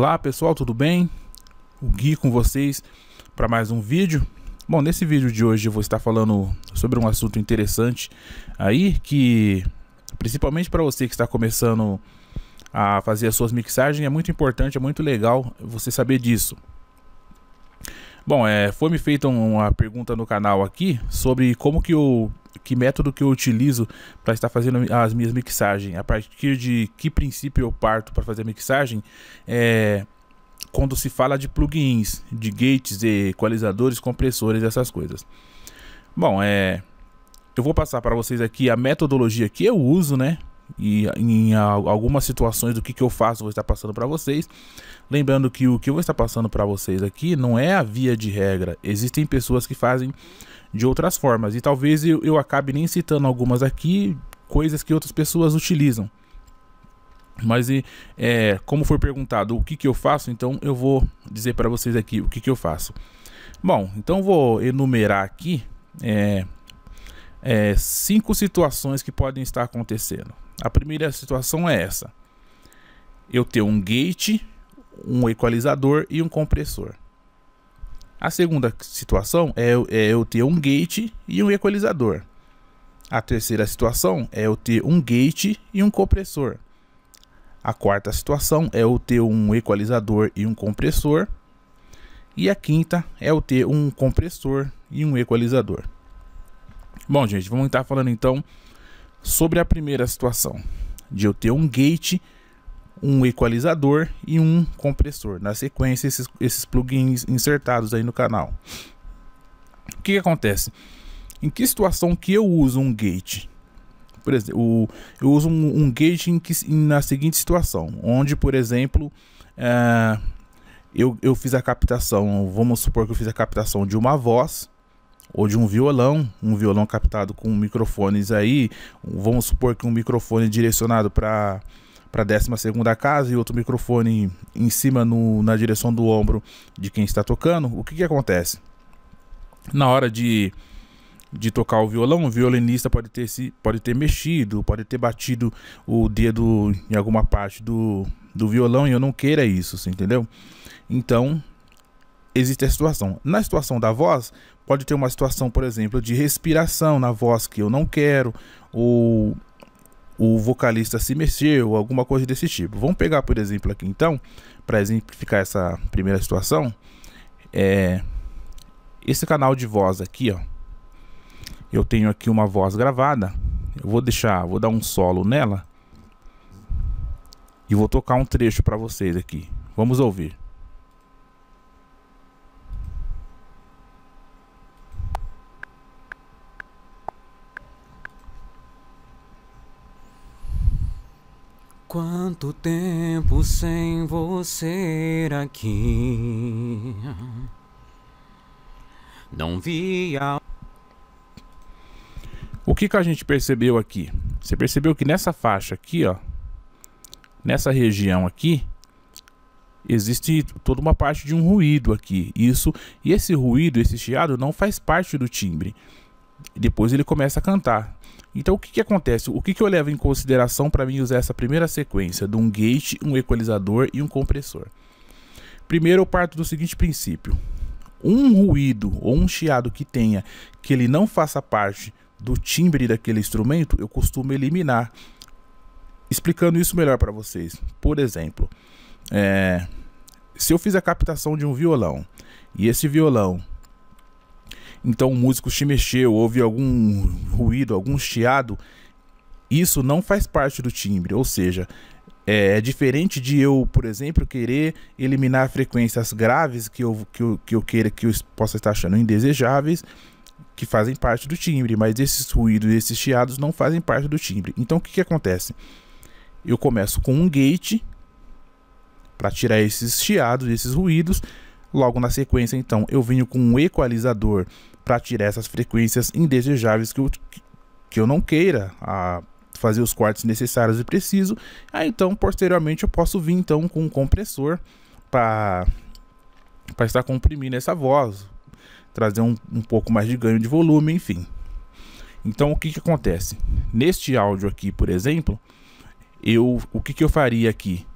Olá pessoal, tudo bem? O Gui com vocês para mais um vídeo. Bom, nesse vídeo de hoje eu vou estar falando sobre um assunto interessante aí que principalmente para você que está começando a fazer as suas mixagens é muito importante, é muito legal você saber disso. Bom, é, foi me feita uma pergunta no canal aqui sobre como que eu que método que eu utilizo para estar fazendo as minhas mixagens, a partir de que princípio eu parto para fazer a mixagem, é, quando se fala de plugins, de gates, de equalizadores, compressores, essas coisas. Bom, é, eu vou passar para vocês aqui a metodologia que eu uso, né? E em algumas situações do que, que eu faço, vou estar passando para vocês. Lembrando que o que eu vou estar passando para vocês aqui não é a via de regra. Existem pessoas que fazem de outras formas. E talvez eu, eu acabe nem citando algumas aqui, coisas que outras pessoas utilizam. Mas e, é, como foi perguntado o que, que eu faço, então eu vou dizer para vocês aqui o que, que eu faço. Bom, então vou enumerar aqui é, é, cinco situações que podem estar acontecendo. A primeira situação é essa: eu tenho um gate, um equalizador e um compressor. A segunda situação é, é eu ter um gate e um equalizador. A terceira situação é eu ter um gate e um compressor. A quarta situação é eu ter um equalizador e um compressor. E a quinta é eu ter um compressor e um equalizador. Bom, gente, vamos estar falando então sobre a primeira situação, de eu ter um gate um equalizador e um compressor. Na sequência, esses, esses plugins insertados aí no canal. O que, que acontece? Em que situação que eu uso um gate? Por exemplo, eu uso um, um gate em que, na seguinte situação, onde, por exemplo, é, eu, eu fiz a captação, vamos supor que eu fiz a captação de uma voz, ou de um violão, um violão captado com microfones aí, vamos supor que um microfone direcionado para para a 12 casa e outro microfone em cima no, na direção do ombro de quem está tocando, o que, que acontece? Na hora de, de tocar o violão, o violinista pode ter, se, pode ter mexido, pode ter batido o dedo em alguma parte do, do violão e eu não queira isso, assim, entendeu? Então, existe a situação. Na situação da voz, pode ter uma situação, por exemplo, de respiração na voz que eu não quero, ou o vocalista se mexeu, alguma coisa desse tipo. Vamos pegar, por exemplo, aqui então, para exemplificar essa primeira situação, é esse canal de voz aqui, ó. Eu tenho aqui uma voz gravada. Eu vou deixar, vou dar um solo nela e vou tocar um trecho para vocês aqui. Vamos ouvir. Quanto tempo sem você aqui? Não via. O que, que a gente percebeu aqui? Você percebeu que nessa faixa aqui, ó, nessa região aqui, existe toda uma parte de um ruído aqui. Isso e esse ruído, esse chiado, não faz parte do timbre depois ele começa a cantar. Então o que, que acontece? O que, que eu levo em consideração para mim usar essa primeira sequência de um gate, um equalizador e um compressor? Primeiro eu parto do seguinte princípio: um ruído ou um chiado que tenha que ele não faça parte do timbre daquele instrumento, eu costumo eliminar. Explicando isso melhor para vocês. Por exemplo, é, se eu fiz a captação de um violão e esse violão então o músico se mexeu, houve algum ruído, algum chiado, isso não faz parte do timbre, ou seja, é, é diferente de eu, por exemplo, querer eliminar frequências graves que eu, que eu, que eu queira que eu possa estar achando indesejáveis, que fazem parte do timbre, mas esses ruídos, esses chiados não fazem parte do timbre. Então o que, que acontece? Eu começo com um gate para tirar esses chiados, esses ruídos. Logo na sequência, então, eu venho com um equalizador para tirar essas frequências indesejáveis que eu, que eu não queira a fazer os cortes necessários e preciso. Aí ah, então, posteriormente, eu posso vir então com um compressor para estar comprimindo essa voz, trazer um, um pouco mais de ganho de volume, enfim. Então, o que, que acontece? Neste áudio aqui, por exemplo, eu o que, que eu faria aqui?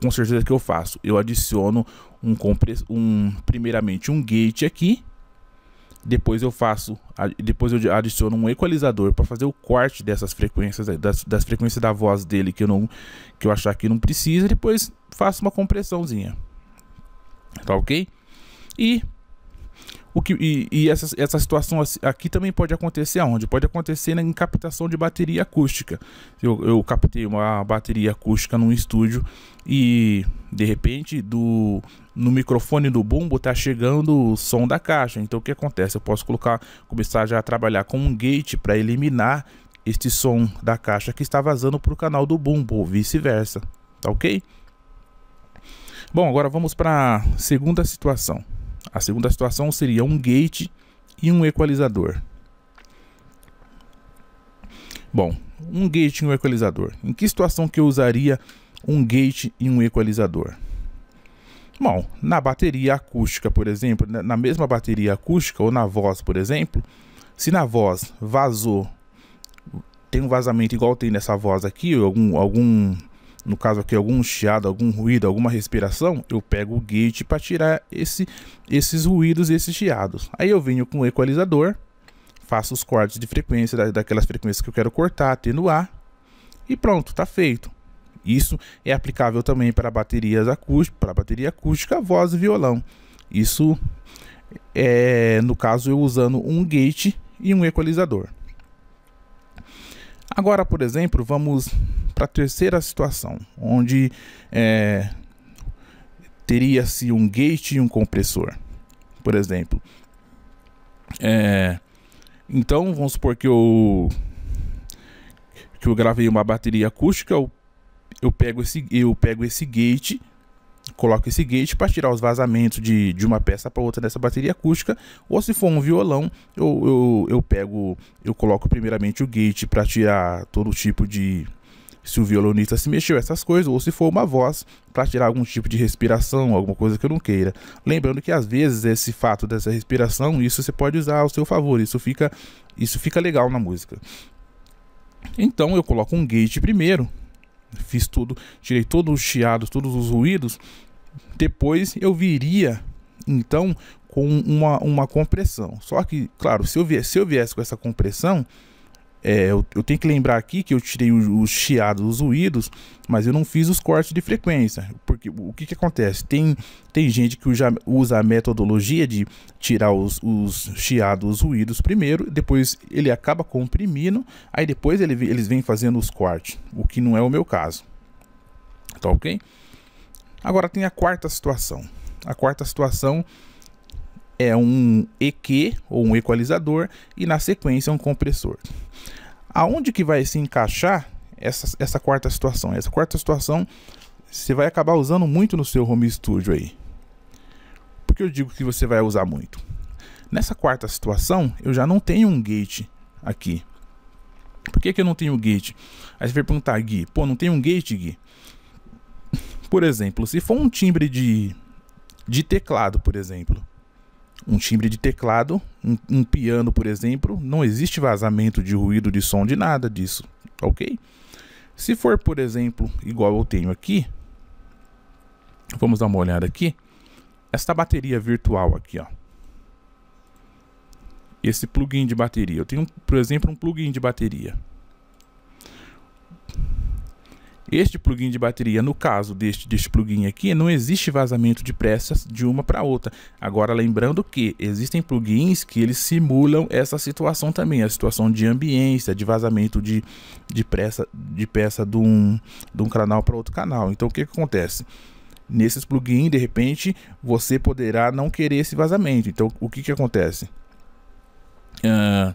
Com certeza que eu faço, eu adiciono um, um primeiramente um gate aqui depois eu faço, depois eu adiciono um equalizador para fazer o corte dessas frequências, das, das frequências da voz dele que eu não, que eu achar que não precisa. Depois faço uma compressãozinha, tá ok? E o que e, e essa, essa situação aqui também pode acontecer aonde? Pode acontecer em captação de bateria acústica. Eu, eu captei uma bateria acústica num estúdio e de repente do no microfone do bumbo está chegando o som da caixa. Então o que acontece? Eu posso colocar, começar já a trabalhar com um gate para eliminar este som da caixa que está vazando para o canal do bumbo ou vice-versa, tá ok? Bom, agora vamos para a segunda situação. A segunda situação seria um gate e um equalizador. Bom, um gate e um equalizador. Em que situação que eu usaria um gate e um equalizador? Bom, na bateria acústica, por exemplo, né, na mesma bateria acústica ou na voz, por exemplo, se na voz vazou, tem um vazamento igual tem nessa voz aqui, algum, algum no caso aqui, algum chiado, algum ruído, alguma respiração, eu pego o gate para tirar esse, esses ruídos e esses chiados. Aí eu venho com o equalizador, faço os cortes de frequência, daquelas frequências que eu quero cortar, atenuar, e pronto, está feito. Isso é aplicável também para baterias acústicas, para bateria acústica, voz e violão. Isso é, no caso, eu usando um gate e um equalizador. Agora, por exemplo, vamos para a terceira situação, onde é, teria-se um gate e um compressor, por exemplo. É, então, vamos supor que eu, que eu gravei uma bateria acústica, eu pego esse, eu pego esse gate, coloco esse gate para tirar os vazamentos de, de uma peça para outra dessa bateria acústica, ou se for um violão, eu, eu, eu pego, eu coloco primeiramente o gate para tirar todo tipo de se o violonista se mexeu essas coisas, ou se for uma voz para tirar algum tipo de respiração, alguma coisa que eu não queira. Lembrando que às vezes esse fato dessa respiração, isso você pode usar ao seu favor, isso fica, isso fica legal na música. Então eu coloco um gate primeiro, fiz tudo, tirei todos os chiados, todos os ruídos. Depois eu viria então com uma, uma compressão. Só que, claro, se eu, viesse, se eu viesse com essa compressão, é, eu, eu, tenho que lembrar aqui que eu tirei os chiados, os ruídos, mas eu não fiz os cortes de frequência. Porque o que, que acontece? Tem, tem gente que já usa a metodologia de tirar os, os chiados, os ruídos primeiro, depois ele acaba comprimindo, aí depois ele, eles vêm fazendo os cortes, o que não é o meu caso. Tá ok? Agora tem a quarta situação. A quarta situação é um EQ ou um equalizador e na sequência um compressor. Aonde que vai se encaixar essa, essa quarta situação? Essa quarta situação você vai acabar usando muito no seu home studio aí. Por que eu digo que você vai usar muito? Nessa quarta situação, eu já não tenho um gate aqui. Por que, que eu não tenho gate? Aí você vai perguntar, Gui, pô, não tem um gate, Gui? Por exemplo, se for um timbre de, de teclado, por exemplo, um timbre de teclado, um, um, piano, por exemplo, não existe vazamento de ruído de som de nada disso, ok? Se for, por exemplo, igual eu tenho aqui, vamos dar uma olhada aqui, esta bateria virtual aqui, ó. Esse plugin de bateria, eu tenho, por exemplo, um plugin de bateria. Este plugin de bateria, no caso deste, deste plugin aqui, não existe vazamento de pressas de uma para outra. Agora, lembrando que existem plugins que eles simulam essa situação também, a situação de ambiência, de vazamento de, de, pressa, de peça de um, de um canal para outro canal. Então, o que, que acontece? Nesses plugins, de repente, você poderá não querer esse vazamento. Então, o que, que acontece? Uh,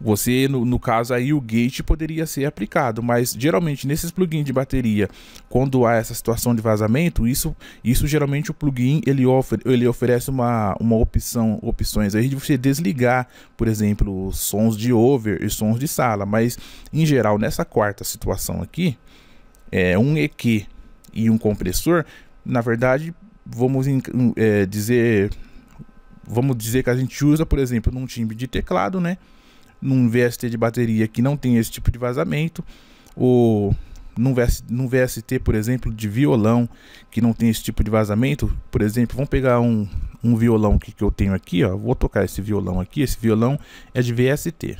você, no, no caso aí, o gate poderia ser aplicado, mas geralmente nesses plugins de bateria, quando há essa situação de vazamento, isso, isso geralmente o plugin ele, ofere, ele oferece uma, uma opção, opções aí de você desligar, por exemplo, sons de over e sons de sala, mas em geral nessa quarta situação aqui, é, um EQ e um compressor, na verdade, vamos é, dizer vamos dizer que a gente usa, por exemplo, num timbre de teclado, né? num VST de bateria que não tem esse tipo de vazamento, ou num VST, num VST, por exemplo, de violão que não tem esse tipo de vazamento, por exemplo, vamos pegar um, um violão que, que eu tenho aqui, ó, vou tocar esse violão aqui, esse violão é de VST,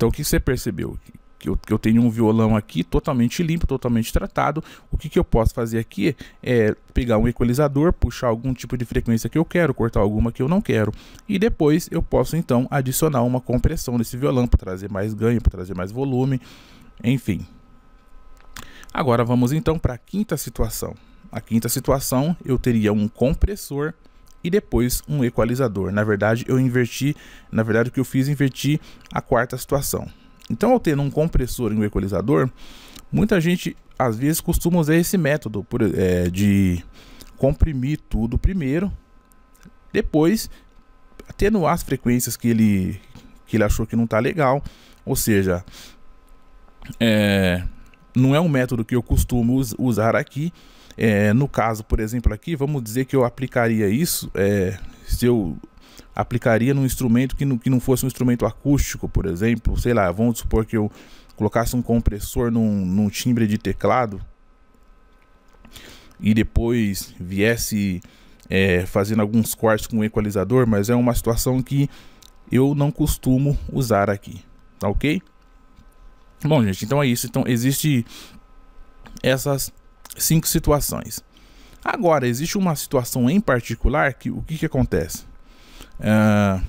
Então o que você percebeu? Que eu, que eu tenho um violão aqui totalmente limpo, totalmente tratado. O que, que eu posso fazer aqui é pegar um equalizador, puxar algum tipo de frequência que eu quero, cortar alguma que eu não quero. E depois eu posso então adicionar uma compressão nesse violão para trazer mais ganho, para trazer mais volume, enfim. Agora vamos então para a quinta situação. A quinta situação eu teria um compressor e depois um equalizador. Na verdade, eu inverti, na verdade o que eu fiz inverti a quarta situação. Então, ao ter um compressor e um equalizador, muita gente às vezes costuma usar esse método por, é, de comprimir tudo primeiro, depois atenuar as frequências que ele que ele achou que não está legal, ou seja, é, não é um método que eu costumo us usar aqui, é, no caso, por exemplo, aqui, vamos dizer que eu aplicaria isso, é, se eu aplicaria num instrumento que não, que não fosse um instrumento acústico, por exemplo, sei lá, vamos supor que eu colocasse um compressor num, num timbre de teclado e depois viesse é, fazendo alguns cortes com o equalizador, mas é uma situação que eu não costumo usar aqui, tá ok? Bom, gente, então é isso. Então, existe essas cinco situações. Agora, existe uma situação em particular que o que, que acontece? Uh,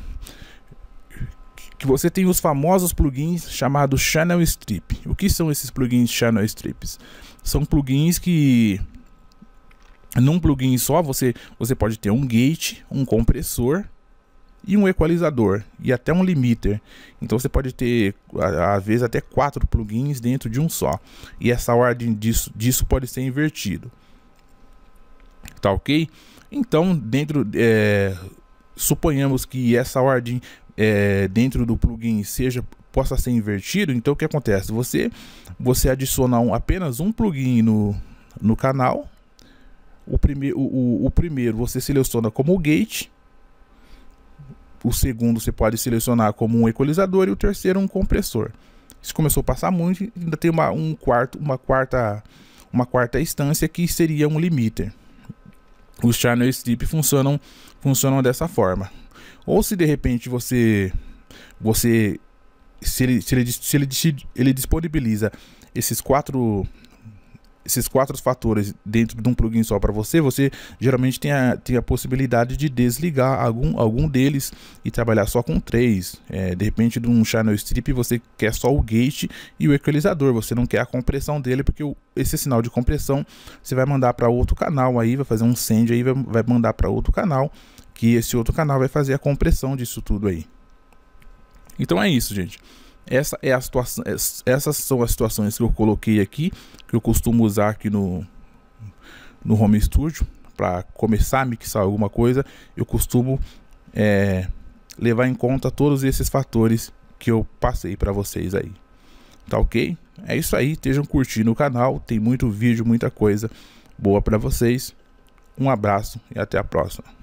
que você tem os famosos plugins chamados Channel Strip. O que são esses plugins Channel Strips? São plugins que num plugin só você, você pode ter um gate, um compressor, e um equalizador e até um limiter. Então você pode ter às vezes até quatro plugins dentro de um só. E essa ordem disso, disso pode ser invertido. Tá ok? Então dentro é, suponhamos que essa ordem é, dentro do plugin seja possa ser invertido. Então o que acontece? Você você adiciona um, apenas um plugin no, no canal. O, prime o, o, o primeiro você seleciona como gate o segundo você pode selecionar como um equalizador e o terceiro um compressor. Isso começou a passar muito, ainda tem uma, um quarto, uma quarta, uma quarta instância que seria um limiter. Os channel strip funcionam, funcionam dessa forma. Ou se de repente você, você, se ele, se ele, se ele, se ele disponibiliza esses quatro esses quatro fatores dentro de um plugin só para você, você geralmente tem a, tem a possibilidade de desligar algum, algum deles e trabalhar só com três. É, de repente, de um channel strip, você quer só o gate e o equalizador, você não quer a compressão dele, porque o, esse sinal de compressão você vai mandar para outro canal aí, vai fazer um send aí, vai, vai mandar para outro canal, que esse outro canal vai fazer a compressão disso tudo aí. Então é isso, gente. Essa é a situação, é, essas são as situações que eu coloquei aqui, que eu costumo usar aqui no, no home studio para começar a mixar alguma coisa. Eu costumo é, levar em conta todos esses fatores que eu passei para vocês aí. Tá ok? É isso aí. Estejam curtindo o canal. Tem muito vídeo, muita coisa boa para vocês. Um abraço e até a próxima.